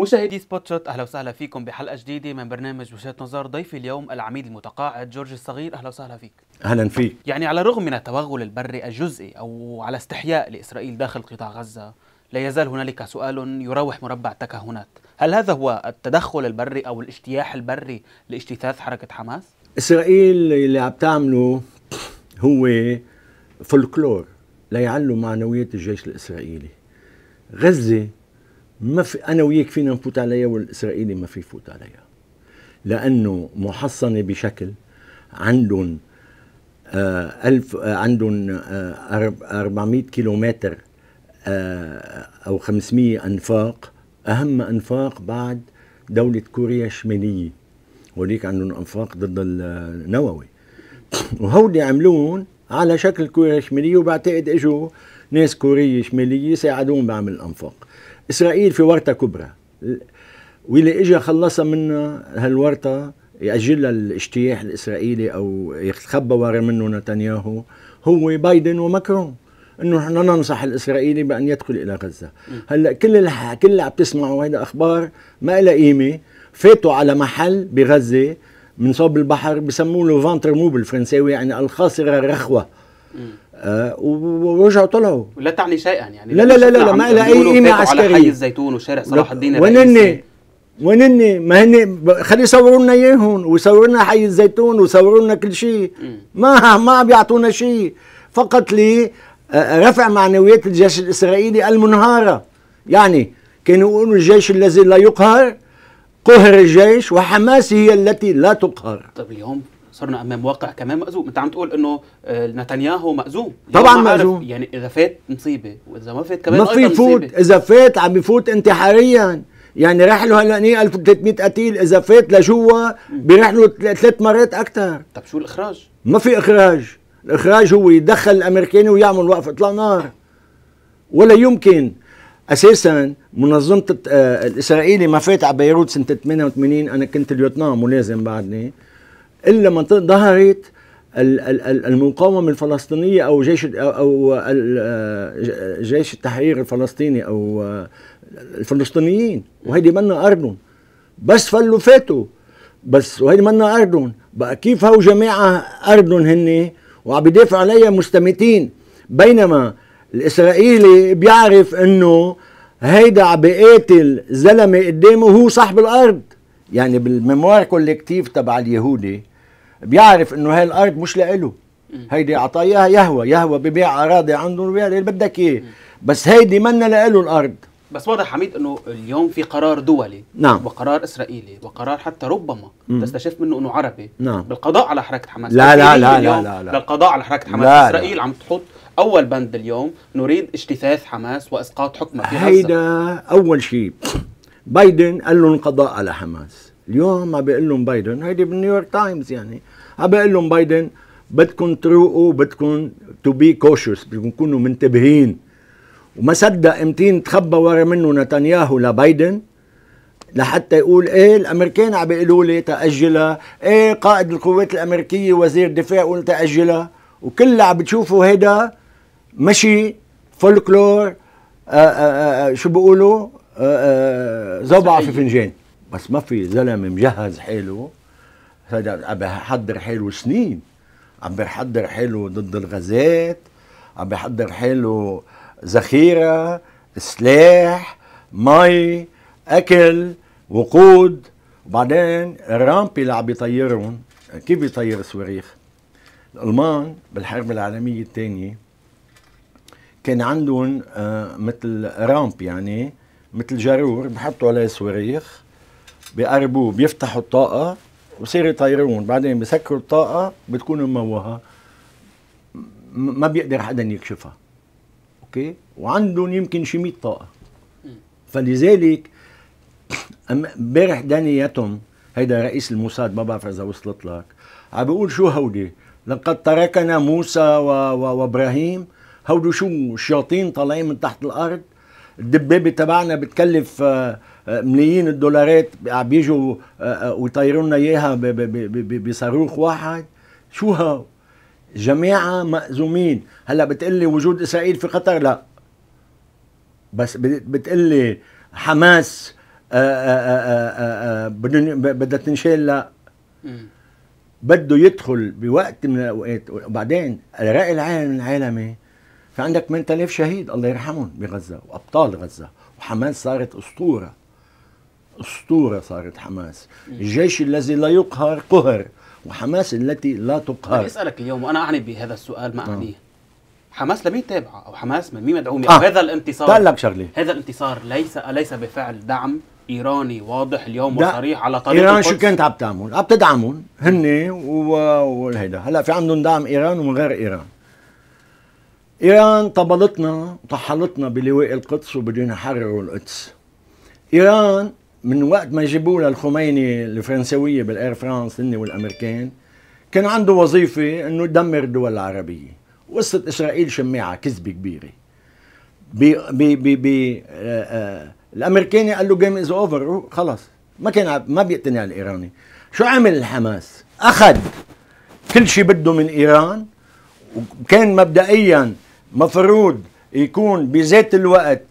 مشاهدي سبوت شوت اهلا وسهلا فيكم بحلقه جديده من برنامج وجهه نظر ضيفي اليوم العميد المتقاعد جورج الصغير اهلا وسهلا فيك اهلا فيك يعني على الرغم من التوغل البري الجزئي او على استحياء لاسرائيل داخل قطاع غزه لا يزال هنالك سؤال يراوح مربع التكهنات هل هذا هو التدخل البري او الاجتياح البري لاجتثاث حركه حماس اسرائيل اللي عم تعمله هو فولكلور ليعلوا معنويات الجيش الاسرائيلي غزه ما في انا وياك فينا نفوت عليها والاسرائيلي ما في يفوت عليها لانه محصنه بشكل عندهم آه، ألف آه، عندهم 400 آه، كيلومتر او 500 انفاق اهم انفاق بعد دوله كوريا الشماليه وليك عندهم انفاق ضد النووي وهودي عملون على شكل كوريا شمالية وبعتقد اجوا ناس كورية شمالية ساعدون بعمل الأنفاق إسرائيل في ورطة كبرى واللي إجا خلصها منها هالورطة يأجلها الاجتياح الإسرائيلي أو يتخبى ورا منه نتنياهو هو بايدن وماكرون انه نحن ننصح الاسرائيلي بان يدخل الى غزه، هلا كل الح... كل اللي عم تسمعوا هيدا اخبار ما لها قيمه، فاتوا على محل بغزه من صوب البحر بسموه له فانتر مو بالفرنساوي يعني الخاصره الرخوه آه ورجعوا طلعوا لا تعني شيئا يعني لا لا لا لا, لا ما لها اي قيمه عسكريه على حي الزيتون وشارع صلاح الدين الرئيسي ونني ما هن خلي يصوروا لنا اياهم ويصوروا لنا حي الزيتون ويصوروا لنا كل شيء ما ما عم بيعطونا شيء فقط لي آه، آه، رفع معنويات الجيش الاسرائيلي المنهاره يعني كانوا يقولوا الجيش الذي لا يقهر قهر الجيش وحماس هي التي لا تقهر طيب اليوم صرنا امام واقع كمان مأزوم انت عم تقول انه آه، نتنياهو مأزوم يعني طبعا مأزوم يعني اذا فات مصيبه واذا ما فات كمان ما في فوت اذا فات عم يفوت انتحاريا يعني رحلوا هلا 1300 قتيل اذا فات لجوا برحلوا ثلاث مرات اكثر طب شو الاخراج ما في اخراج الاخراج هو يدخل الامريكاني ويعمل وقف اطلاق نار ولا يمكن اساسا منظمه آه، الاسرائيلي ما فات على بيروت سنه 88 انا كنت اليوتنام ملازم بعدني الا ما ظهرت المقاومه الفلسطينيه او جيش او آه، جيش التحرير الفلسطيني او آه، الفلسطينيين وهيدي منا ارضهم بس فلوا فاتوا بس وهيدي منا ارضهم بقى كيف هو جماعه ارضهم هن وعم بيدافعوا عليها مستميتين بينما الاسرائيلي بيعرف انه هيدا عم بيقاتل زلمه قدامه هو صاحب الارض يعني بالميموار كولكتيف تبع اليهودي بيعرف انه هاي الارض مش لإله هيدي اعطاها يهوى يهوى ببيع اراضي عنده وبيع اللي بدك اياه بس هيدي منا لإله الارض بس واضح حميد انه اليوم في قرار دولي نعم وقرار اسرائيلي وقرار حتى ربما مم. تستشف منه انه عربي نعم بالقضاء على حركه حماس لا لا لا لا, لا لا لا لا على حركه حماس لا اسرائيل لا. عم تحط أول بند اليوم نريد اجتثاث حماس وإسقاط حكمه في غزة هيدا أول شيء بايدن قال لهم قضاء على حماس اليوم عم بيقول لهم بايدن هيدي بالنيويورك تايمز يعني عم بيقول لهم بايدن بدكم تروقوا بدكم تو بي كوشس بدكم تكونوا منتبهين وما صدق امتين تخبى ورا منه نتنياهو لبايدن لحتى يقول ايه الامريكان عم بيقولوا لي تاجلها ايه قائد القوات الامريكيه وزير الدفاع قول تاجلها وكل اللي عم بتشوفوا هيدا مشي فولكلور آه، آه، آه، شو بيقولوا زبعه في فنجان بس ما في زلمه مجهز حاله هذا عم بحضر حاله سنين عم بحضر حاله ضد الغازات عم بحضر حاله ذخيره سلاح مي اكل وقود وبعدين الرامبي اللي عم بيطيرهم كيف بيطير الصواريخ الالمان بالحرب العالميه الثانيه كان عندهم آه، مثل رامب يعني مثل جارور بحطوا عليه صواريخ بقربوه بيفتحوا الطاقة وصيروا يطيرون بعدين بسكروا الطاقة بتكون مموهة ما بيقدر حدا يكشفها اوكي وعندهم يمكن شي 100 طاقة فلذلك امبارح داني يتم هيدا رئيس الموساد ما بعرف اذا وصلت لك عم بيقول شو هودي لقد تركنا موسى و... و... وابراهيم هودو شو الشياطين طالعين من تحت الارض الدبابه تبعنا بتكلف آه، آه، ملايين الدولارات بيجوا آه، ويطيروا لنا اياها بصاروخ واحد شو ها جماعه مأزومين هلا بتقلي وجود اسرائيل في قطر لا بس بتقلي حماس بدها تنشال لا بده يدخل بوقت من الاوقات وبعدين الراي العالمي في عندك 8000 شهيد الله يرحمهم بغزه وابطال غزه وحماس صارت اسطوره اسطوره صارت حماس الجيش الذي لا يقهر قهر وحماس التي لا تقهر اسالك اليوم وانا اعني بهذا السؤال ما اعنيه حماس لمين تابعه او حماس من مين مدعومه آه. هذا الانتصار لك شغله هذا الانتصار ليس اليس بفعل دعم ايراني واضح اليوم وصريح على طريق ايران شو كانت عم تعمل؟ عم تدعمهم هن وهيدا هلا في عندهم دعم ايران ومن غير ايران إيران طبلتنا طحلتنا بلواء القدس وبدون يحرروا القدس إيران من وقت ما جابوا لها الخميني الفرنسوية بالإير فرانس هن والأمريكان كان عنده وظيفة إنه يدمر الدول العربية وقصة إسرائيل شماعة كذبة كبيرة بي بي بي بي آآ آه، آآ آه، الامريكاني قال له جيم از اوفر خلص ما كان ما بيقتنع الايراني شو عمل الحماس اخذ كل شيء بده من ايران وكان مبدئيا مفروض يكون بذات الوقت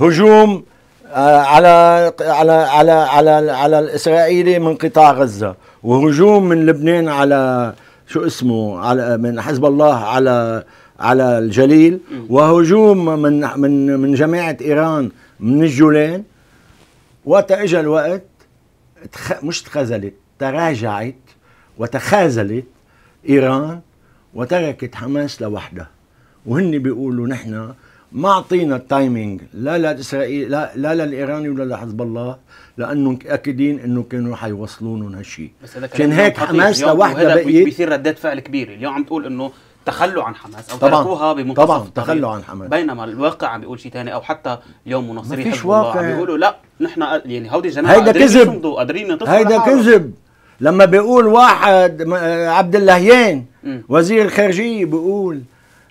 هجوم آه، على على على على على الاسرائيلي من قطاع غزه وهجوم من لبنان على شو اسمه على من حزب الله على على الجليل وهجوم من من من جماعه ايران من الجولان وقت اجى الوقت تخ... مش تخزلت تراجعت وتخاذلت ايران وتركت حماس لوحدها وهن بيقولوا نحن ما اعطينا التايمينج لا لاسرائيل لا لا للايراني ولا لحزب الله لانه متاكدين انه كانوا حيوصلونهم هالشيء كان هيك حماس لوحده بقيت بيصير ردات فعل كبيره اليوم عم تقول انه تخلوا عن حماس او طبعًا تركوها بمنتصف طبعا تخلوا عن حماس بينما الواقع عم بيقول شيء ثاني او حتى اليوم مناصري حزب الله عم بيقولوا لا نحن يعني هودي جماعه هيدا كذب قادرين ينتصروا هيدا كذب لما بيقول واحد عبد اللهيان وزير الخارجيه بيقول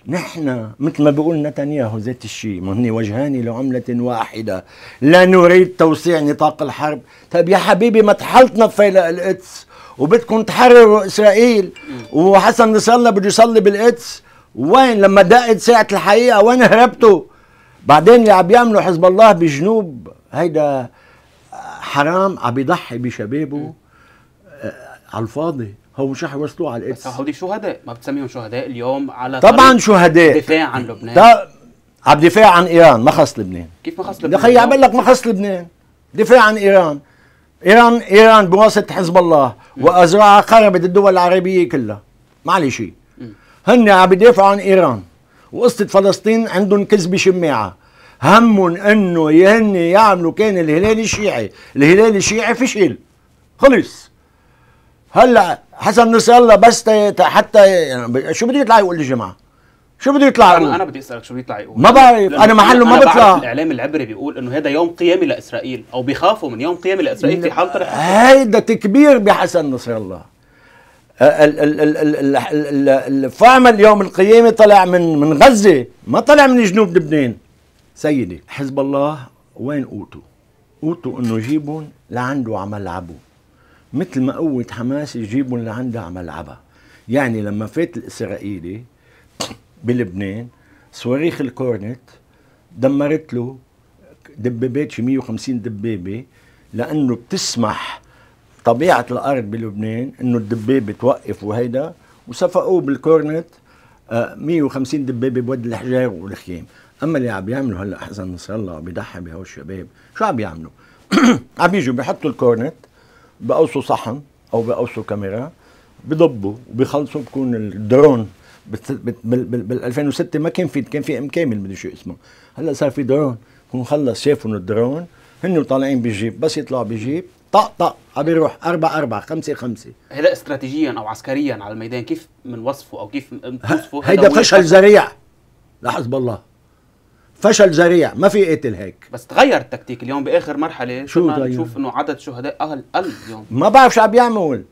نحن مثل ما بيقول نتنياهو ذات الشيء ما هن وجهان لعملة واحدة لا نريد توسيع نطاق الحرب طيب يا حبيبي ما تحلطنا في القدس وبدكم تحرروا اسرائيل وحسن نصر الله بده يصلي بالقدس وين لما دقت ساعة الحقيقة وين هربتوا بعدين اللي عم بيعملوا حزب الله بجنوب هيدا حرام عم بيضحي بشبابه آه، على الفاضي هو مش هيوصلوا على القدس بس هودي شهداء ما بتسميهم شهداء اليوم على طبعا شهداء دفاع عن لبنان ده على الدفاع عن ايران ما خص لبنان كيف ما خص لبنان؟ يا عم لك ما خص لبنان دفاع عن ايران ايران ايران بواسطه حزب الله وازرع خربت الدول العربيه كلها ما عليه شيء هن عم يدافعوا عن ايران وقصه فلسطين عندهم كذبه شماعه همهم انه هن يعملوا كان الهلال الشيعي الهلال الشيعي فشل خلص هلا حسن نصر الله بس حتى يعني شو بده يطلع يقول للجماعه؟ شو بده يطلع يقول؟ انا بدي اسالك شو بده يطلع يقول ما بعرف انا محله ما بطلع الاعلام العبري بيقول انه هذا يوم قيامي لاسرائيل او بيخافوا من يوم قيامي لاسرائيل في حال طرح هيدا تكبير بحسن نصر الله الفعم اليوم القيامي طلع من من غزه ما طلع من جنوب لبنان سيدي حزب الله وين قوته قوته انه يجيبهم لعنده عم يلعبوا مثل ما قوة حماس يجيبوا لعندها على ملعبها يعني لما فات الإسرائيلي بلبنان صواريخ الكورنت دمرت له دبابات شي 150 دبابة لأنه بتسمح طبيعة الأرض بلبنان إنه الدبابة توقف وهيدا وصفقوه بالكورنت 150 آه، دبابة بود الحجار والخيام أما اللي عم يعملوا هلا حسن نصر الله عم يضحي بهول الشباب شو عم يعملوا؟ عم بيجوا بيحطوا الكورنت بقوصوا صحن او بقوصوا كاميرا بضبوا وبخلصوا بكون الدرون بال 2006 ما كان في كان في ام كامل مدري شو اسمه هلا صار في درون بكون خلص شافوا الدرون هن طالعين بالجيب بس يطلعوا بالجيب طق طق عم يروح أربعة أربعة خمسة خمسة هلا استراتيجيا أو عسكريا على الميدان كيف من وصفه أو كيف بتوصفه هيدا فشل ذريع لحزب الله فشل ذريع ما في قتل هيك بس تغير التكتيك اليوم باخر مرحله شو نشوف انه عدد شهداء اقل قل اليوم ما بعرف شو عم بيعمل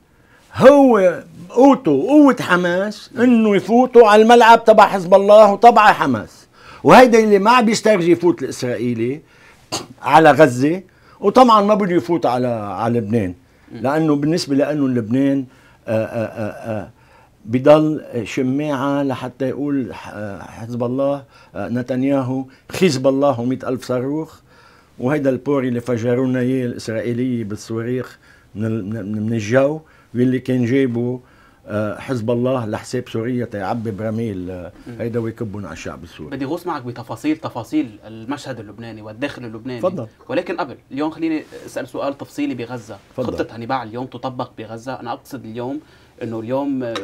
هو قوته قوة حماس انه يفوتوا على الملعب تبع حزب الله وتبع حماس وهيدا اللي ما عم بيسترجي يفوت الاسرائيلي على غزة وطبعا ما بده يفوت على على لبنان لانه بالنسبة لانه لبنان آآ آه، آآ آه، آآ آه، بضل شماعة لحتى يقول آه، حزب الله آه، نتنياهو حزب الله ومئة ألف صاروخ وهيدا البوري اللي فجرونا اياه الاسرائيليه بالصواريخ من من الجو واللي كان جايبه آه، حزب الله لحساب سوريا تيعبي برميل هيدا ويكبون على الشعب السوري بدي غوص معك بتفاصيل تفاصيل المشهد اللبناني والداخل اللبناني فضل. ولكن قبل اليوم خليني اسال سؤال تفصيلي بغزه فضل. خطه هنباع اليوم تطبق بغزه انا اقصد اليوم انه اليوم آه،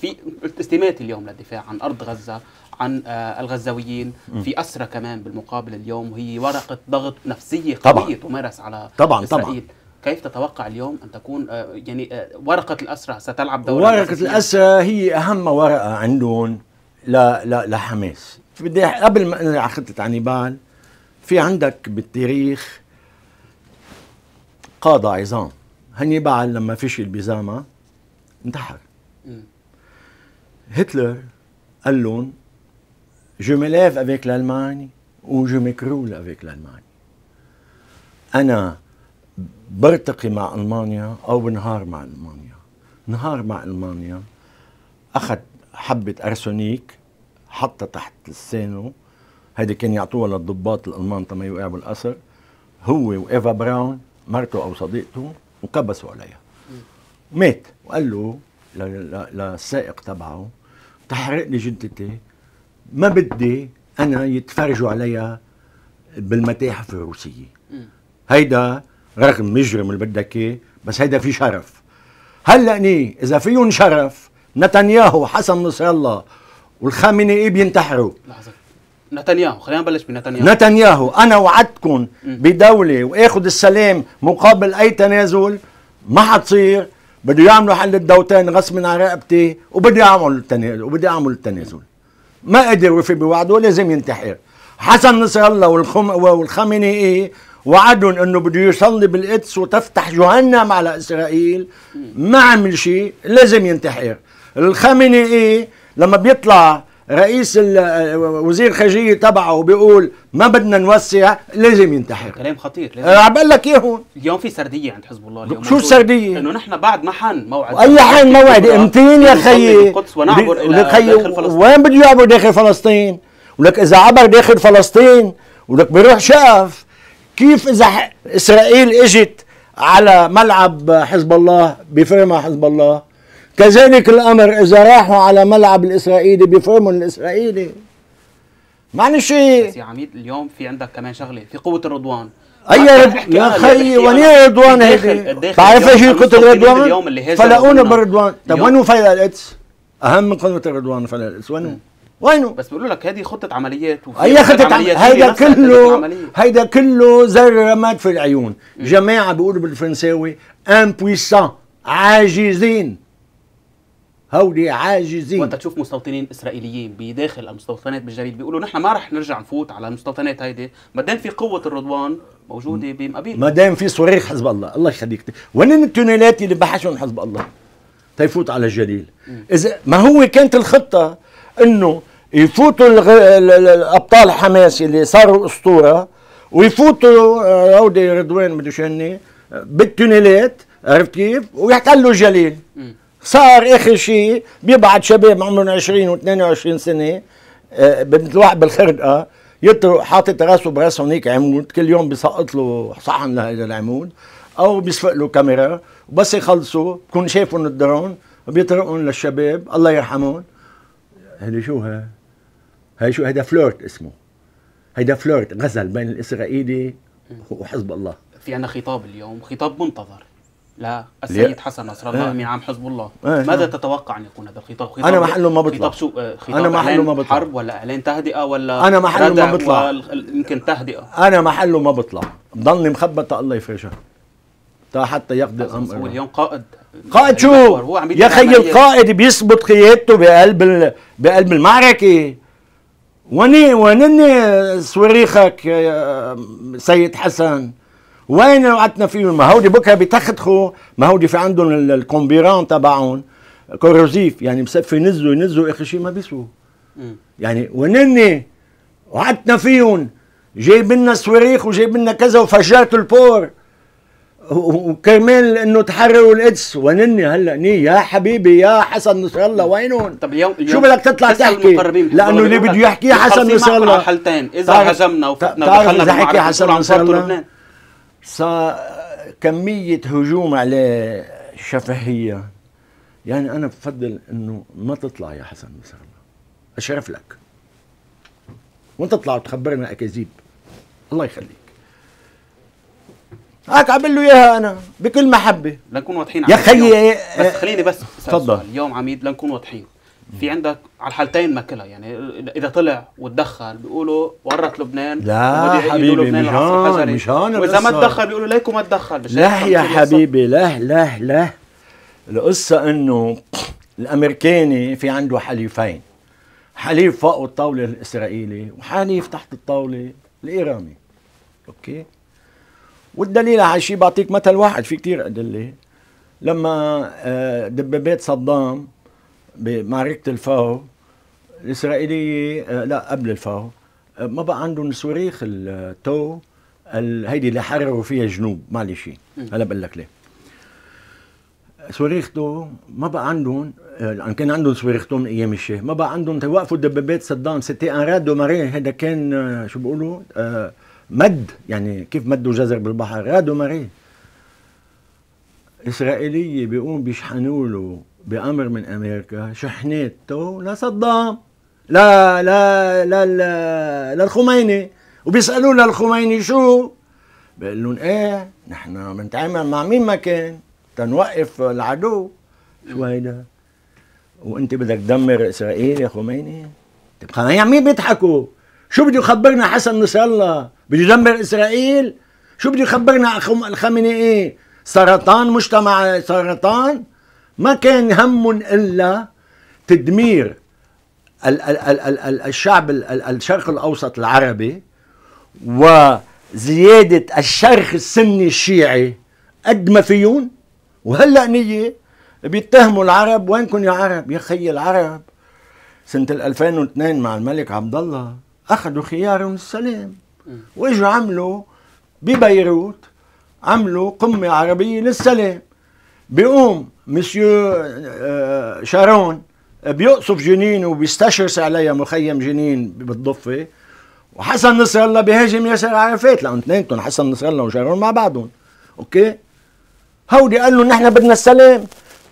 في استمات اليوم للدفاع عن ارض غزه عن آه، الغزاويين في اسرى كمان بالمقابل اليوم وهي ورقه ضغط نفسيه قويه تمارس على طبعا اسرائيل طبعا كيف تتوقع اليوم ان تكون آه، يعني ورقه الاسرى ستلعب دور ورقه الاسرى هي اهم ورقه عندهم لا لا لحماس بدي قبل ما على خطه عنيبال في عندك بالتاريخ قاده عظام هنيبال لما فشل بزامه انتحر هتلر قال لهم جو ميليف افيك لالماني l'Allemagne جو ميكرول افيك avec أنا برتقي مع ألمانيا أو بنهار مع ألمانيا نهار مع ألمانيا أخذ حبة أرسونيك حطها تحت لسانه هيدي كان يعطوها للضباط الألمان تما يوقع بالقصر هو وإيفا براون مرته أو صديقته وكبسوا عليها مات وقال له للسائق تبعه تحرق لي جدتي ما بدي انا يتفرجوا عليها بالمتاحف الروسيه هيدا رغم مجرم اللي بدك اياه بس هيدا في شرف هلا ني اذا فيهم شرف نتنياهو حسن نصر الله والخامنئي بينتحروا لحظه نتنياهو خلينا نبلش بنتنياهو نتنياهو انا وعدتكم بدوله واخذ السلام مقابل اي تنازل ما حتصير بده يعملوا حل الدوتين غصب عن رقبتي وبده اعمل التنازل وبده اعمل التنازل ما قدر وفي بوعده لازم ينتحر حسن نصر الله والخم والخميني ايه وعدهم انه بده يصلي بالقدس وتفتح جهنم على اسرائيل ما عمل شيء لازم ينتحر الخميني ايه لما بيطلع رئيس آه، وزير الخارجية تبعه بيقول ما بدنا نوسع لازم ينتحر كلام خطير لازم آه، عم لك ايه هون اليوم في سرديه عند حزب الله اليوم شو السرديه؟ انه نحن بعد ما حان موعد اي حن موعد امتين يا خيي القدس ونعبر الى داخل فلسطين وين بده يعبر داخل فلسطين؟ ولك اذا عبر داخل فلسطين ولك بيروح شقف كيف اذا اسرائيل اجت على ملعب حزب الله بفرما حزب الله كذلك الامر اذا راحوا على ملعب الاسرائيلي بيفهموا الاسرائيلي معلش بس يا عميد اليوم في عندك كمان شغله في قوه الرضوان اي يا خي وني رضوان هيك بعرف ايش قوه الرضوان فلقونا بالرضوان طب وينو فايدة القدس؟ اهم من قوه الرضوان فايدة القدس وينو؟ وينو؟ بس بيقولوا لك هذه خطه عمليات اي خطه عمليات هيدا كله هيدا كله زر رماد في العيون جماعه بيقولوا بالفرنساوي امبويسان عاجزين هؤلاء عاجزين وانت تشوف مستوطنين اسرائيليين بداخل المستوطنات بالجليل بيقولوا نحن ما رح نرجع نفوت على المستوطنات هيدي ما دام في قوه الرضوان موجوده بمقابيل ما دام في صريخ حزب الله الله يخليك وين التونيلات اللي بحشهم حزب الله تيفوت على الجليل اذا ما هو كانت الخطه انه يفوتوا الابطال حماس اللي صاروا اسطوره ويفوتوا آه، هودي رضوان مدري شو بالتونيلات عرفت كيف ويحتلوا الجليل صار اخر شيء بيبعت شباب عمرهم 20 و22 سنه آه، بنت الواحد بالخرقه يطرق حاطط راسه براسه هيك عمود كل يوم بيسقط له صحن لهذا العمود او بيسفق له كاميرا وبس يخلصوا بكون شايفهم الدرون وبيطرقهم للشباب الله يرحمهم هيدي شو ها؟ هي شو هيدا فلورت اسمه هيدا فلورت غزل بين الاسرائيلي وحزب الله في عنا خطاب اليوم خطاب منتظر لا السيد حسن نصر الله امين إيه. عام حزب الله ايه ماذا نعم. تتوقع ان يكون هذا الخطاب خطاب انا محله ما بطلع خطاب شو آه، خطاب انا محله ما بطلع حرب ولا اعلان تهدئه ولا انا محله ما بطلع يمكن تهدئه انا محله ما بطلع بضلني مخبط الله يفرجها تا حتى يقضي الامر هو اليوم قائد قائد شو؟ يا اخي القائد بيثبت قيادته بقلب بقلب المعركه وني وين صواريخك سيد حسن وين وقتنا فيهم ما هودي بكره بيتخدخوا ما هودي في عندهم الكومبيران تبعهم كوروزيف يعني مسفي ينزلوا ينزلوا اخر شيء ما بيسوا يعني ونني وعدنا فيهم جايب لنا صواريخ وجايب لنا كذا وفجرت البور وكرمال انه تحرروا القدس ونني هلا ني يا حبيبي يا حسن نصر الله وينهم؟ طب اليوم شو بدك تطلع تحكي؟ لانه اللي بده يحكي حسن نصر الله حالتين اذا هزمنا وفتنا ودخلنا اذا حكي حسن نصر الله صار كمية هجوم عليه شفهية يعني أنا بفضل إنه ما تطلع يا حسن نصر الله أشرف لك وأنت تطلع وتخبرنا أكاذيب الله يخليك هاك عم له اياها انا بكل محبه لنكون واضحين يا خيي بس خليني بس تفضل اليوم عميد لنكون واضحين في عندك على الحالتين ماكلها يعني اذا طلع وتدخل بيقولوا ورط لبنان لا حبيبي مش هون مش هون واذا ما تدخل بيقولوا ليكو ما تدخل لا يا حبيبي لا لا لا القصه انه الامريكاني في عنده حليفين حليف فوق الطاوله الاسرائيلي وحليف تحت الطاوله الايراني اوكي والدليل على شيء بعطيك مثل واحد في كثير ادله لما آه، دبابات صدام بمعركه الفاو الاسرائيليه آه، لا قبل الفاو آه، ما بقى عندهم صواريخ التو هيدي اللي حرروا فيها جنوب معلش هلا بقول لك ليه صواريخته ما بقى عندهم آه، كان عندهم صواريخته من ايام الشيخ ما بقى عندهم توقفوا دبابات صدام سيتي ان راد ماري هذا كان شو بيقولوا مد يعني كيف مدوا جزر بالبحر راد ماري اسرائيليه بيقوم بيشحنوا له بأمر من أمريكا شحنته لصدام لا لا لا لا للخميني وبيسألوا للخميني شو بقول لهم ايه نحن بنتعامل مع مين ما كان تنوقف العدو شو هيدا وانت بدك تدمر اسرائيل يا خميني طيب خميني مين بيضحكوا شو بده يخبرنا حسن نصر الله بده يدمر اسرائيل شو بده يخبرنا الخميني ايه سرطان مجتمع سرطان ما كان هم إلا تدمير ال ال الشعب الشرق الأوسط العربي وزيادة الشرخ السني الشيعي قد ما فيون وهلا نية بيتهموا العرب وينكم يا عرب يا خي العرب سنة 2002 مع الملك عبد الله أخذوا خيارهم السلام واجوا عملوا ببيروت عملوا قمة عربية للسلام بيقوم مسيو آه، شارون آه، بيقصف جنين وبيستشرس عليها مخيم جنين بالضفه وحسن نصر الله بيهاجم ياسر عرفات لانه اثنيناتهم حسن نصر الله وشارون مع بعضهم اوكي هودي قال له نحن بدنا السلام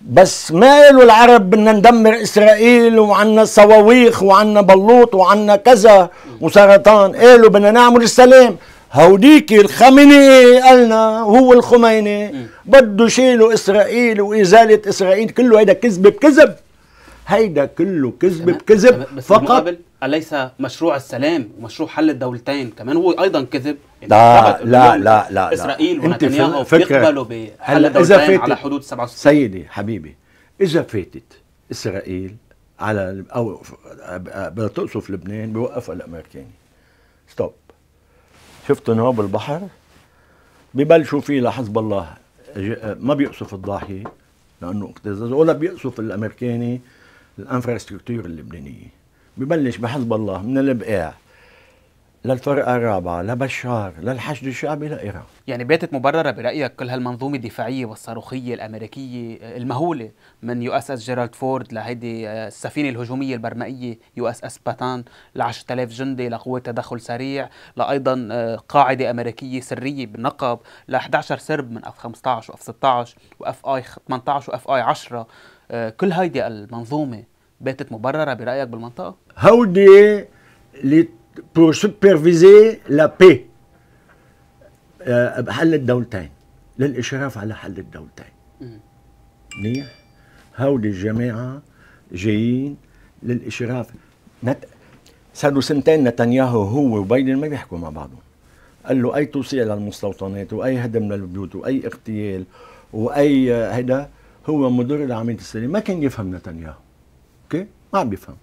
بس ما قالوا العرب بدنا ندمر اسرائيل وعنا صواويخ وعنا بلوط وعنا كذا وسرطان قالوا بدنا نعمل السلام هوديك الخميني قالنا هو الخميني بده يشيلوا اسرائيل وازاله اسرائيل كله هيدا كذب بكذب هيدا كله كذب بكذب فقط أليس مشروع السلام ومشروع حل الدولتين كمان هو أيضا كذب لا يعني لا لا لا إسرائيل ونتنياهو بيقبلوا بحل الدولتين على حدود 67 سيدي حبيبي إذا فاتت إسرائيل على أو بدها تقصف لبنان بيوقفها الأمريكاني ستوب شفت نهوب البحر ببلشوا فيه لحزب الله ما بيقصف الضاحيه لانه اقتزاز ولا بيقصف الامريكاني الانفراستركتور اللبنانيه ببلش بحزب الله من البقاع للفرقة الرابعة لبشار للحشد الشعبي لإيران يعني باتت مبررة برأيك كل هالمنظومة الدفاعية والصاروخية الأمريكية المهولة من يو اس اس جيرالد فورد لهيدي آه، السفينة الهجومية البرمائية يو اس اس باتان ل 10000 جندي لقوات تدخل سريع لأيضا آه، قاعدة أمريكية سرية بالنقب ل 11 سرب من اف 15 واف 16 واف اي 18 واف اي 10 آه، كل هيدي المنظومة باتت مبررة برأيك بالمنطقة؟ هودي pour superviser la paix بحل euh, الدولتين للإشراف على حل الدولتين منيح هودي الجماعة جايين للإشراف نت... صاروا سنتين نتنياهو هو وبايدن ما بيحكوا مع بعضهم قال له أي توصية للمستوطنات وأي هدم للبيوت وأي اغتيال وأي هذا هو مدير العملية السلمية ما كان يفهم نتنياهو أوكي ما عم بيفهم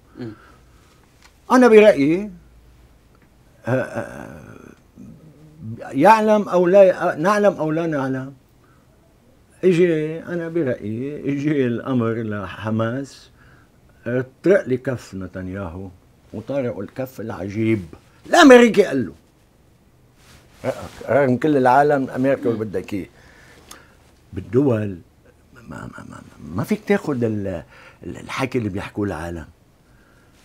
أنا برأيي يعلم او لا نعلم او لا نعلم اجي انا برايي اجي الامر لحماس طرق لي كف نتنياهو وطارقوا الكف العجيب الامريكي قال له رغم كل العالم امريكا اللي بدك اياه بالدول ما, ما, ما, ما فيك تاخذ الحكي اللي بيحكوه العالم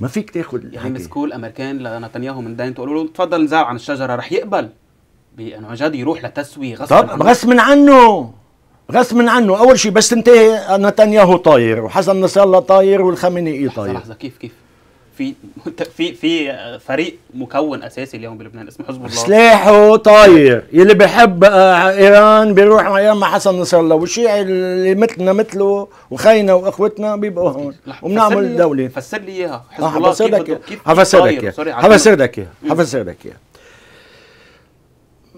ما فيك تاخذ يعني مسكول الامريكان لنتنياهو من دين تقولوا له تفضل زعل عن الشجره رح يقبل بانه جد يروح لتسويه غصب طب غصب عنه غصب عنه اول شيء بس تنتهي نتنياهو طاير وحسن نصر الله طاير والخامنئي إيه طاير لحظه كيف كيف في في في فريق مكون اساسي اليوم بلبنان اسمه حزب الله سلاحه طاير يلي بحب آه، ايران بيروح ايران مع حسن نصر الله والشيعي اللي مثلنا مثله وخينا واخوتنا بيبقوا هون وبنعمل دوله فسر لي اياها حزب آه، الله كيف حفسر آه، هفسر لك اياها هفسر لك اياها هفسر لك اياها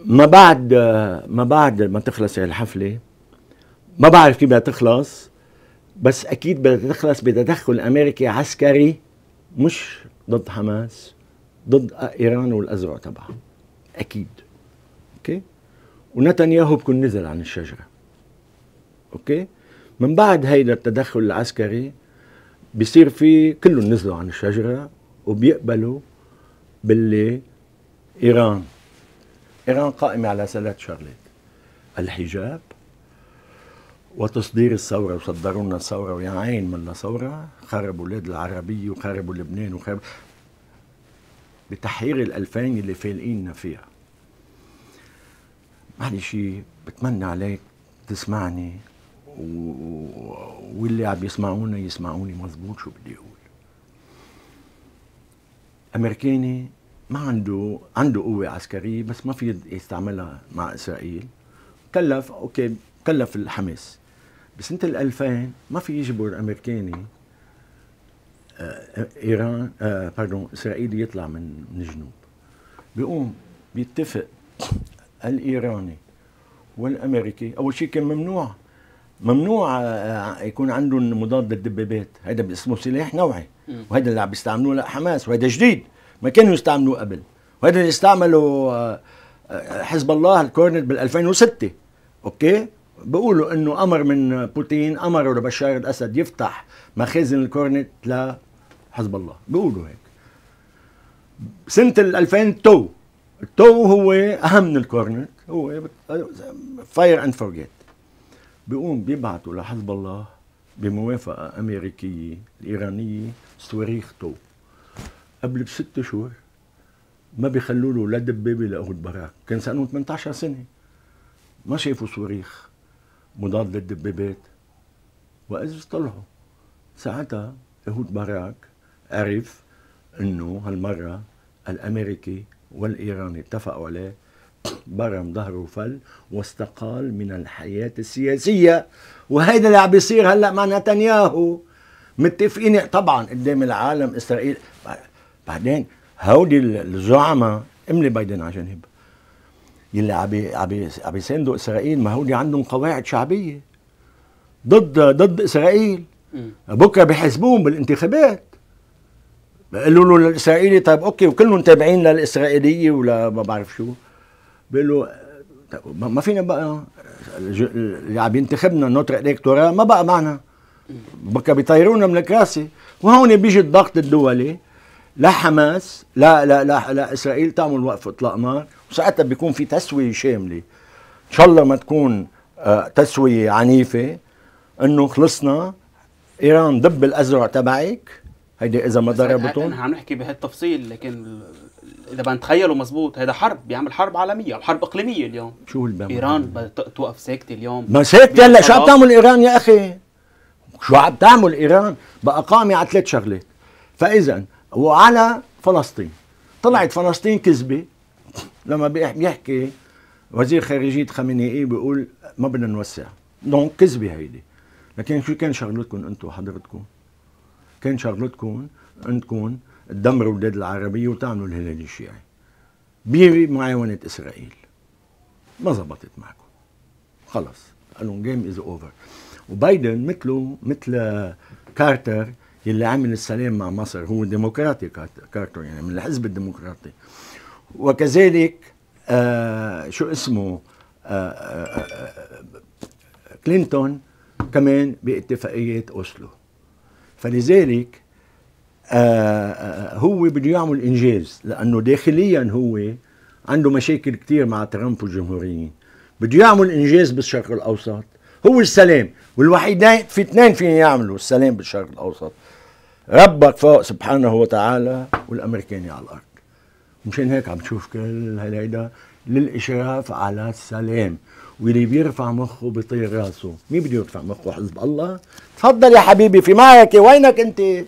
ما بعد ما بعد ما تخلص الحفله ما بعرف كيف بدها تخلص بس اكيد بدها تخلص بتدخل امريكي عسكري مش ضد حماس ضد ايران والازرق تبعها اكيد اوكي ونتنياهو بكون نزل عن الشجره اوكي من بعد هيدا التدخل العسكري بيصير في كلهم نزلوا عن الشجره وبيقبلوا باللي ايران ايران قائمه على ثلاث شغلات الحجاب وتصدير الثورة وصدروا لنا الثورة ويا عين منا ثورة خربوا ولاد العربية وخربوا لبنان وخرب بتحرير الألفين اللي فالقيننا فيها معلش بتمنى عليك تسمعني و... واللي عم يسمعونا يسمعوني مضبوط شو بدي اقول امريكاني ما عنده عنده قوه عسكريه بس ما في يستعملها مع اسرائيل كلف اوكي كلف الحماس بسنه ال 2000 ما في يجبر امريكاني آه، ايران آه باردون اسرائيلي يطلع من من الجنوب بيقوم بيتفق الايراني والامريكي اول شيء كان ممنوع ممنوع آه، آه، يكون عندهم مضاد للدبابات هذا اسمه سلاح نوعي وهذا اللي عم بيستعملوه لحماس وهذا جديد ما كانوا يستعملوه قبل وهذا اللي استعمله حزب الله الكورنت بال 2006 اوكي بيقولوا انه امر من بوتين امر لبشار الاسد يفتح مخازن الكورنت لحزب الله بيقولوا هيك سنه 2000 التو التو هو اهم من الكورنت هو فاير اند فورجيت بيقوم بيبعتوا لحزب الله بموافقه امريكيه الايرانيه صواريخ تو قبل بست شهور ما بيخلوا له لا دبابه لا اخذ براك كان سنه 18 سنه ما شافوا صواريخ مضاد للدبابات واذا طلعوا ساعتها يهود باراك عرف انه هالمره الامريكي والايراني اتفقوا عليه برم ظهره وفل واستقال من الحياة السياسية وهيدا اللي عم بيصير هلا مع نتنياهو متفقين طبعا قدام العالم اسرائيل بعدين هودي الزعماء املي بايدن عشان هبه يلي عم عم يساندوا اسرائيل ما هودي عندهم قواعد شعبيه ضد ضد اسرائيل بكره بيحاسبوهم بالانتخابات بيقولوا له الاسرائيلي طيب اوكي وكلهم تابعين للاسرائيليه ولا ما بعرف شو بيقولوا طيب ما فينا بقى اللي عم ينتخبنا نوتر الكتورا ما بقى معنا بكره بيطيرونا من الكراسي وهون بيجي الضغط الدولي لحماس لا لا لا, لا اسرائيل تعمل وقف اطلاق نار ساعتها بيكون في تسويه شامله ان شاء الله ما تكون آه، تسويه عنيفه انه خلصنا ايران دب الازرع تبعك هيدي اذا ما ضربتهم نحن عم نحكي بهالتفصيل لكن اذا بدنا نتخيله مزبوط هذا حرب بيعمل حرب عالميه حرب اقليميه اليوم شو اللي ايران توقف ساكته اليوم ما ساكته هلا شو عم تعمل ايران يا اخي شو عم تعمل ايران بقى قامي على ثلاث شغلات فاذا وعلى فلسطين طلعت فلسطين كذبه لما بيحكي وزير خارجيه خامنئي إيه بيقول ما بدنا نوسع دونك كذبه هيدي لكن شو كان شغلتكم انتم حضرتكم؟ كان شغلتكم انكم تدمروا البلاد العربيه وتعملوا الهلال الشيعي بمعاونه اسرائيل ما زبطت معكم خلص قالوا جيم از اوفر وبايدن مثله مثل كارتر يلي عمل السلام مع مصر هو ديمقراطي كارتر يعني من الحزب الديمقراطي وكذلك آه شو اسمه آه،, آه آه كلينتون كمان باتفاقية أوسلو فلذلك آه، آه، هو بده يعمل إنجاز لأنه داخليا هو عنده مشاكل كتير مع ترامب والجمهوريين بده يعمل إنجاز بالشرق الأوسط هو السلام والوحيدين في اثنين فين يعملوا السلام بالشرق الأوسط ربك فوق سبحانه وتعالى والأمريكاني على الأرض مشان هيك عم تشوف كل هالهيدا للاشراف على السلام واللي بيرفع مخه بيطير راسه مين بده يرفع مخه حزب الله تفضل يا حبيبي في معركه وينك انت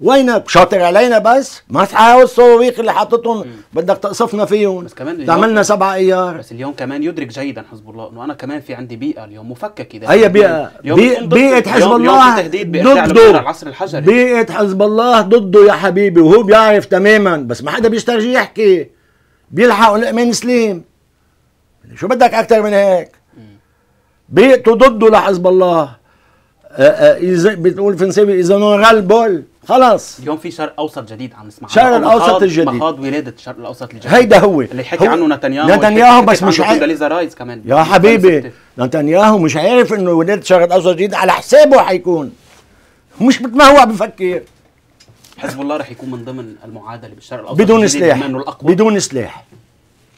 وينك شاطر علينا بس مسح الصواريخ اللي حاططهم بدك تقصفنا فيهم بس كمان تعملنا سبعة ايار بس اليوم كمان يدرك جيدا حزب الله انه انا كمان في عندي بيئه اليوم مفككه ده هي بيئه بيئه حزب الله ضده العصر الحجري بيئه حزب الله ضده يا حبيبي وهو بيعرف تماما بس ما حدا بيشتري يحكي بيلحقوا لقمان سليم شو بدك اكثر من هيك بيئته ضده لحزب الله آه، آه، إذا بتقول فرنساوي اذا نون بول خلاص اليوم في شرق اوسط جديد عم نسمع شرق الاوسط الجديد مخاض ولاده الشرق الاوسط الجديد هيدا هو اللي حكي عنه نتنياهو نتنياهو بس مش عارف ليزا رايز كمان يا حبيبي نتنياهو مش عارف انه ولاده الشرق الاوسط الجديد على حسابه حيكون مش مثل ما هو عم بفكر حزب الله رح يكون من ضمن المعادله بالشرق الاوسط بدون سلاح بدون سلاح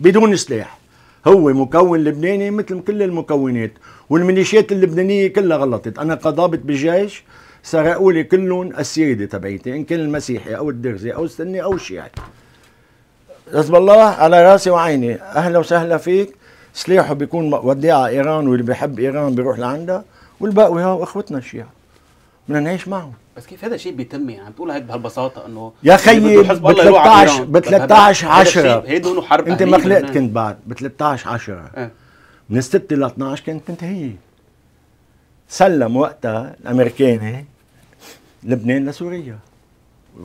بدون سلاح هو مكون لبناني مثل كل المكونات والميليشيات اللبنانيه كلها غلطت انا كضابط بالجيش سرقوا لي كلهم السيده تبعيتي ان كان المسيحي او الدرزي او السني او الشيعي حزب الله على راسي وعيني اهلا وسهلا فيك سلاحه بيكون وديعه ايران واللي بيحب ايران بيروح لعندها والباقي هو اخوتنا الشيعه بدنا نعيش معهم بس كيف هذا الشيء بيتم يعني عم هيك بهالبساطه انه يا خيي ب 13 ب 13 10 هي دون حرب انت ما خلقت كنت بعد ب 13 10 من 6 ل 12 كانت تنتهي سلم وقتها الامريكاني لبنان لسوريا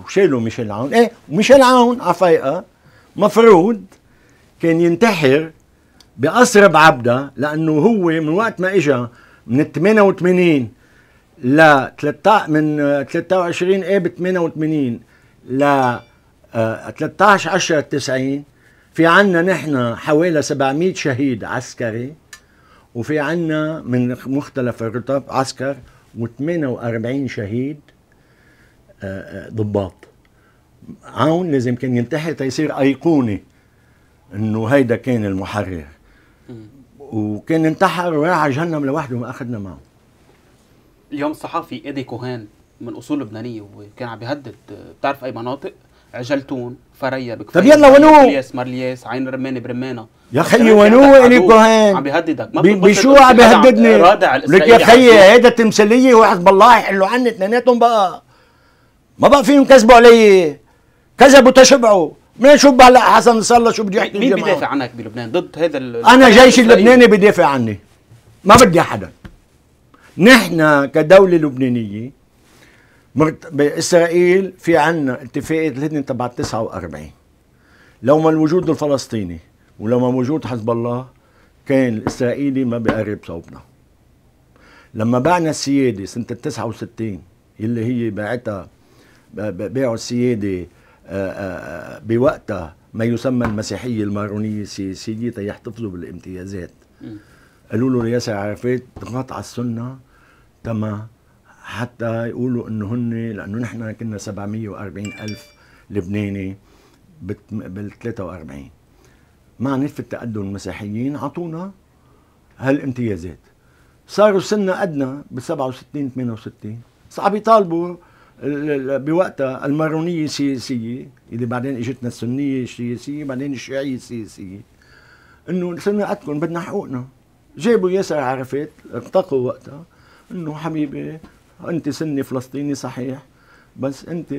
وشالوا ميشيل عون ايه وميشيل عون عفايقه مفروض كان ينتحر بقصر بعبدا لانه هو من وقت ما اجى من ال 88 ل 13 من 23 اب 88 ل 13 10 90 في عنا نحن حوالي 700 شهيد عسكري وفي عنا من مختلف الرتب عسكر و48 شهيد آه، آه، ضباط عون لازم كان ينتحر تيصير أيقونة انه هيدا كان المحرر وكان انتحر وراح على جهنم لوحده ما اخذنا معه اليوم الصحفي ايدي كوهان من اصول لبنانيه وكان عم بيهدد آه، بتعرف اي مناطق عجلتون فريا بكفايه طب يلا ونو مرلياس مرلياس عين رمانه برمانه يا خيي ونو اني هين عم بيهددك بشو عم بيهددني لك يا خيي هيدا التمثيليه واحد الله يحلوا عني اثنيناتهم بقى ما بقى فيهم كذبوا علي كذبوا تشبعوا مين شو هلا حسن نصر الله شو بده يحكي مين بدافع عنك بلبنان ضد هذا انا جيشي اللبناني بدافع عني ما بدي حدا نحن كدوله لبنانيه باسرائيل في عنا اتفاقيه الهدنه تبع 49 لو ما الوجود الفلسطيني ولو ما وجود حزب الله كان الاسرائيلي ما بيقرب صوبنا لما بعنا السياده سنه 69 اللي هي باعتها باعوا السياده آه، آه، آه، بوقتها ما يسمى المسيحيه المارونيه السياسيه تيحتفظوا بالامتيازات قالوا له ياسر عرفات تقاطع على السنه تمام حتى يقولوا انه هن لانه نحن كنا 740 الف لبناني بال 43 مع نتف التقدم المسيحيين عطونا هالامتيازات صاروا سنة أدنى ب 67 68 صعب يطالبوا بوقتها المارونية السياسية اللي بعدين اجتنا السنية السياسية بعدين الشيعية السياسية انه سنة قدكم بدنا حقوقنا جابوا ياسر عرفات ارتقوا وقتها انه حبيبي انت سني فلسطيني صحيح بس انت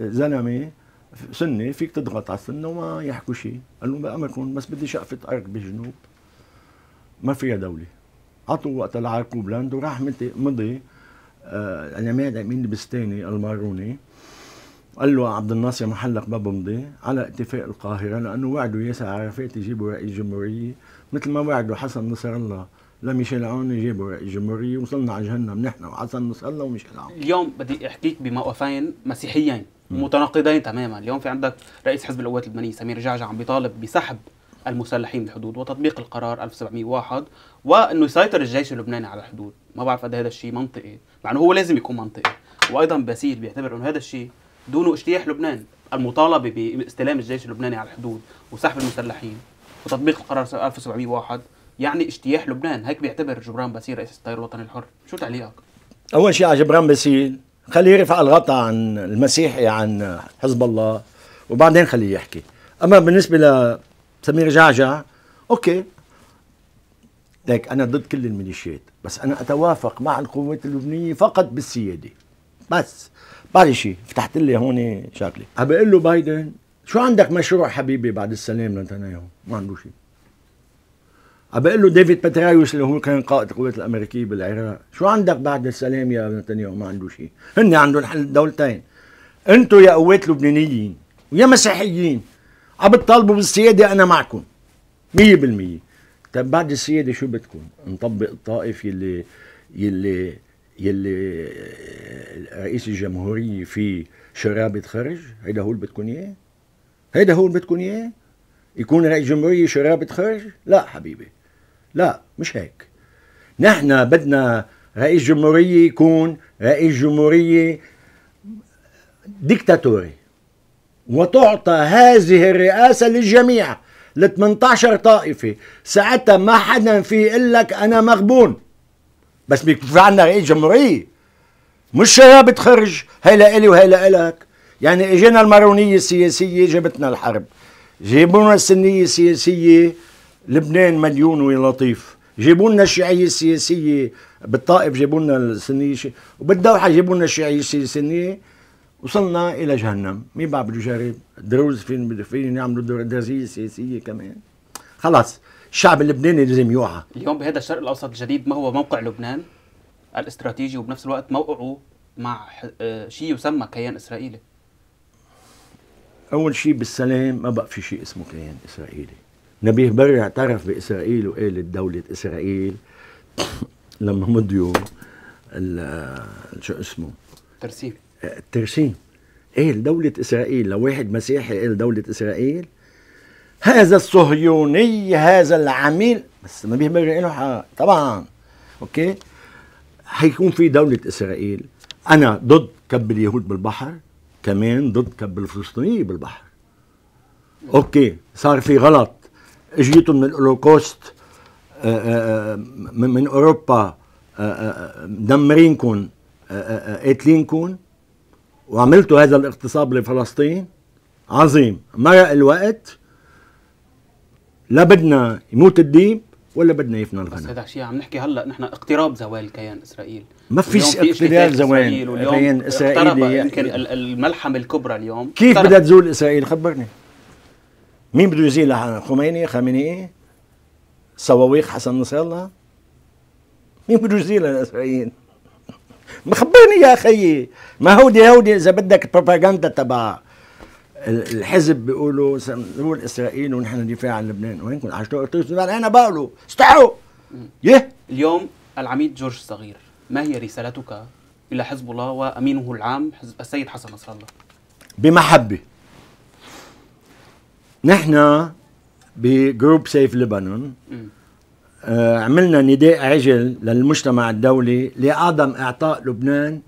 زلمه سني فيك تضغط على السنه وما يحكوا شيء قال لهم بامركم بس بدي شقفه ارك بالجنوب ما فيها دوله عطوا وقت على لاند وراح مضي آه عماد امين البستاني الماروني قال له عبد الناصر محلق ما بمضي على اتفاق القاهره لانه وعدوا ياسر عرفات يجيبوا رئيس جمهوريه مثل ما وعدوا حسن نصر الله لميشيل عون جابوا الجمهوريه وصلنا على جهنم نحن وحسن نصلى وميشيل عون اليوم بدي احكيك بموقفين مسيحيين متناقضين تماما اليوم في عندك رئيس حزب القوات اللبناني سمير جعجع عم بيطالب بسحب المسلحين من الحدود وتطبيق القرار 1701 وانه يسيطر الجيش اللبناني على الحدود ما بعرف قد هذا الشيء منطقي مع انه هو لازم يكون منطقي وايضا باسيل بيعتبر انه هذا الشيء دون اجتياح لبنان المطالبه باستلام الجيش اللبناني على الحدود وسحب المسلحين وتطبيق القرار 1701 يعني اجتياح لبنان هيك بيعتبر جبران باسيل رئيس التيار الوطني الحر شو تعليقك اول شيء على جبران باسيل خليه يرفع الغطاء عن المسيحي عن حزب الله وبعدين خليه يحكي اما بالنسبه لسمير جعجع اوكي ليك انا ضد كل الميليشيات بس انا اتوافق مع القوات اللبنانيه فقط بالسياده بس بعد شيء فتحت لي هون شغله عم بقول له بايدن شو عندك مشروع حبيبي بعد السلام لنتنياهو ما عنده شيء بقول له ديفيد بترايوس اللي هو كان قائد القوات الامريكيه بالعراق شو عندك بعد السلام يا نتنياهو ما عنده شيء هن عندهم حل دولتين انتم يا قوات لبنانيين ويا مسيحيين عم بتطالبوا بالسياده انا معكم 100% طيب بعد السياده شو بدكم نطبق الطائف يلي يلي يلي رئيس الجمهوريه في شرابة خرج هيدا هو اللي بدكم اياه هيدا هو اللي بدكم اياه يكون رئيس جمهوريه شرابة خرج لا حبيبي لا مش هيك نحن بدنا رئيس جمهورية يكون رئيس جمهورية ديكتاتوري وتعطى هذه الرئاسة للجميع ل 18 طائفة ساعتها ما حدا في يقول لك أنا مغبون بس بيكون عندنا رئيس جمهورية مش شباب تخرج هي لإلي وهي لإلك يعني إجينا المارونية السياسية جابتنا الحرب جيبونا السنية السياسية لبنان مديون ولطيف جيبوا لنا الشيعيه السياسيه بالطائف جيبوا لنا السنيه وبالدوحه جيبوا لنا الشيعيه السنيه وصلنا الى جهنم مين بقى بده يجرب دروز فين فين يعملوا درزيه سياسيه كمان خلاص الشعب اللبناني لازم يوعى اليوم بهذا الشرق الاوسط الجديد ما هو موقع لبنان الاستراتيجي وبنفس الوقت موقعه مع آه، شيء يسمى كيان اسرائيلي اول شيء بالسلام ما بقى في شيء اسمه كيان اسرائيلي نبيه بري اعترف باسرائيل وقال دولة اسرائيل لما مضيوا آه، شو اسمه ترسيم الترسيم آه، قال دولة إسرائيل لو واحد مسيحي قال دولة إسرائيل هذا الصهيوني هذا العميل بس ما بري له حق طبعا أوكي حيكون في دولة إسرائيل أنا ضد كب اليهود بالبحر كمان ضد كب الفلسطينية بالبحر أوكي صار في غلط اجيتهم من الاولوكوست آه، آه، آه، من اوروبا مدمرينكم قاتلينكم وعملتوا هذا الاغتصاب لفلسطين عظيم مرق الوقت لا بدنا يموت الديب ولا بدنا يفنى الغنم بس هذا الشيء عم نحكي هلا نحن اقتراب زوال كيان اسرائيل ما فيش اقتراب زوال كيان اسرائيل يمكن الملحمه الكبرى اليوم كيف بدها تزول اسرائيل خبرني مين بده يزيل خميني خامنئي صواويخ حسن نصر الله مين بده يزيل الاسرائيليين مخبرني يا اخي ما هودي هودي اذا بدك البروباغندا تبع الحزب بيقولوا سموه اسرائيل ونحن دفاع عن لبنان وينكم عشتوا انا بقوله استحوا يه اليوم العميد جورج الصغير ما هي رسالتك الى حزب الله وامينه العام السيد حسن نصر الله بمحبه نحن بجروب سيف لبنان آه، عملنا نداء عجل للمجتمع الدولي لعدم اعطاء لبنان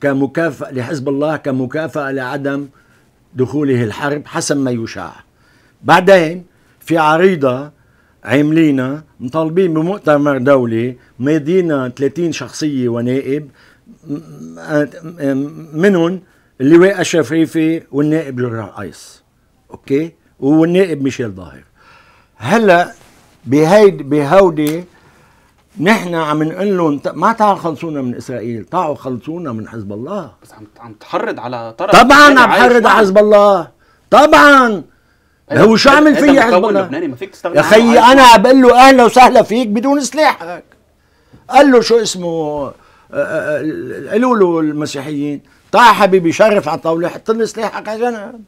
كمكافأة لحزب الله كمكافأة لعدم دخوله الحرب حسب ما يشاع بعدين في عريضة عاملينها مطالبين بمؤتمر دولي ماضينا 30 شخصية ونائب منهم اللواء أشرف ريفي والنائب الرئيس اوكي والنائب ميشيل ظاهر هلا بهيد بهودي نحن عم نقول لهم ما تعال خلصونا من اسرائيل، تعالوا خلصونا من حزب الله بس عم عم تحرض على طرف طبعا يعني عم تحرض على حزب الله طبعا إيه، هو شو عمل إيه، في إيه، حزب الله؟ يا خيي انا عم بقول له اهلا وسهلا فيك بدون سلاحك قال له شو اسمه آه، آه، آه، قالوا له المسيحيين تعال حبيبي شرف على الطاوله حط لي سلاحك على جنب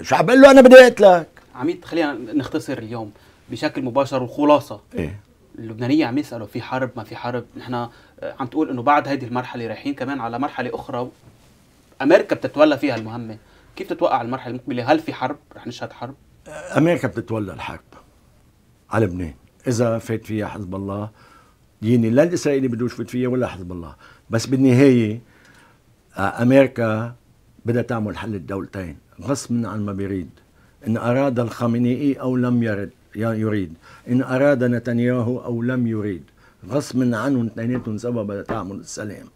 شو عم بقول له انا بدي اقتلك عميد خلينا نختصر اليوم بشكل مباشر وخلاصه ايه اللبنانيه عم يسالوا في حرب ما في حرب نحن آه، عم تقول انه بعد هذه المرحله رايحين كمان على مرحله اخرى امريكا بتتولى فيها المهمه كيف تتوقع المرحله المقبله هل في حرب رح نشهد حرب آه، امريكا بتتولى الحرب على لبنان اذا فات فيها حزب الله يعني لا الاسرائيلي بدوش يفوت فيها ولا حزب الله بس بالنهايه آه، امريكا بدها تعمل حل الدولتين غصبا عن ما بيريد إن أراد الخامنئي أو لم يرد يريد إن أراد نتنياهو أو لم يريد غصبا عنهم اثنيناتهم سوا بدها تعمل السلام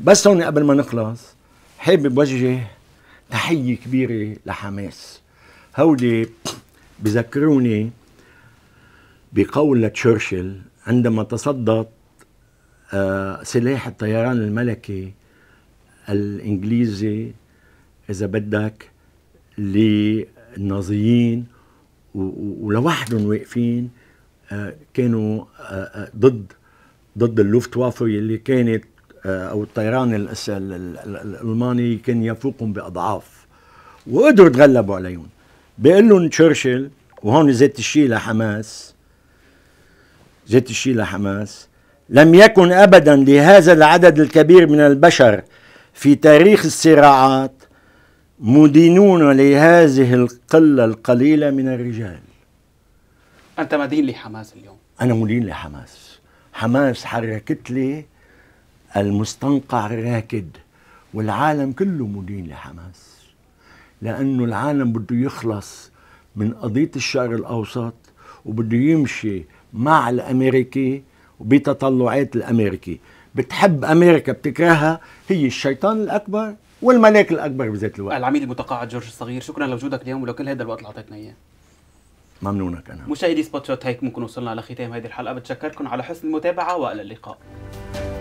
بس هون قبل ما نخلص حابب وجه تحية كبيرة لحماس هودي بذكروني بقول لتشرشل عندما تصدت آه، سلاح الطيران الملكي الإنجليزي اذا بدك للنازيين ولوحدهم واقفين آه، كانوا آه، آه، ضد ضد اللوفت وافو اللي كانت او الطيران الالماني كان يفوقهم باضعاف وقدروا يتغلبوا عليهم بيقول لهم تشرشل وهون زيت الشيء لحماس زيت الشيء لحماس لم يكن ابدا لهذا العدد الكبير من البشر في تاريخ الصراعات مدينون لهذه القلة القليلة من الرجال أنت مدين لحماس اليوم أنا مدين لحماس حماس حركت لي المستنقع الراكد والعالم كله مدين لحماس لأنه العالم بده يخلص من قضية الشرق الأوسط وبده يمشي مع الأمريكي وبتطلعات الأمريكي بتحب أمريكا بتكرهها هي الشيطان الأكبر والملاك الاكبر بذات الوقت العميد المتقاعد جورج الصغير شكرا لوجودك اليوم ولكل هذا الوقت اللي اعطيتنا اياه ممنونك انا مشاهدي سبوت شوت هيك ممكن وصلنا لختام هذه الحلقه بتشكركم على حسن المتابعه والى اللقاء